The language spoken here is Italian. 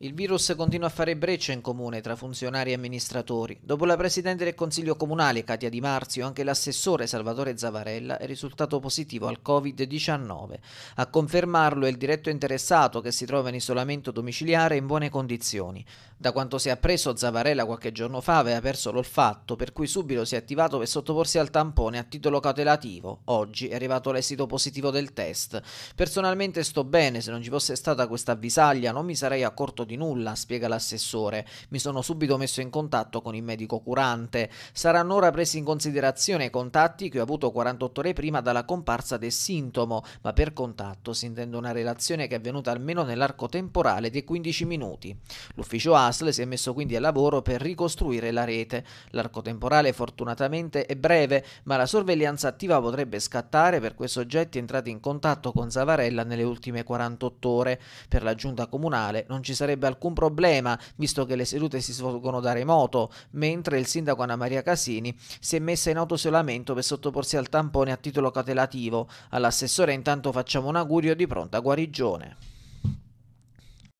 Il virus continua a fare breccia in comune tra funzionari e amministratori. Dopo la Presidente del Consiglio Comunale Katia Di Marzio, anche l'assessore Salvatore Zavarella è risultato positivo al Covid-19. A confermarlo è il diretto interessato che si trova in isolamento domiciliare in buone condizioni. Da quanto si è appreso, Zavarella qualche giorno fa aveva perso l'olfatto, per cui subito si è attivato per sottoporsi al tampone a titolo cautelativo. Oggi è arrivato l'esito positivo del test. Personalmente sto bene, se non ci fosse stata questa avvisaglia non mi sarei accorto di nulla, spiega l'assessore. Mi sono subito messo in contatto con il medico curante. Saranno ora presi in considerazione i contatti che ho avuto 48 ore prima dalla comparsa del sintomo, ma per contatto si intende una relazione che è avvenuta almeno nell'arco temporale dei 15 minuti. L'ufficio ASL si è messo quindi al lavoro per ricostruire la rete. L'arco temporale fortunatamente è breve, ma la sorveglianza attiva potrebbe scattare per quei soggetti entrati in contatto con Savarella nelle ultime 48 ore. Per la giunta comunale non ci sarebbe sarebbe alcun problema, visto che le sedute si svolgono da remoto, mentre il sindaco Anna Maria Casini si è messa in autoisolamento per sottoporsi al tampone a titolo catelativo. All'assessore intanto facciamo un augurio di pronta guarigione.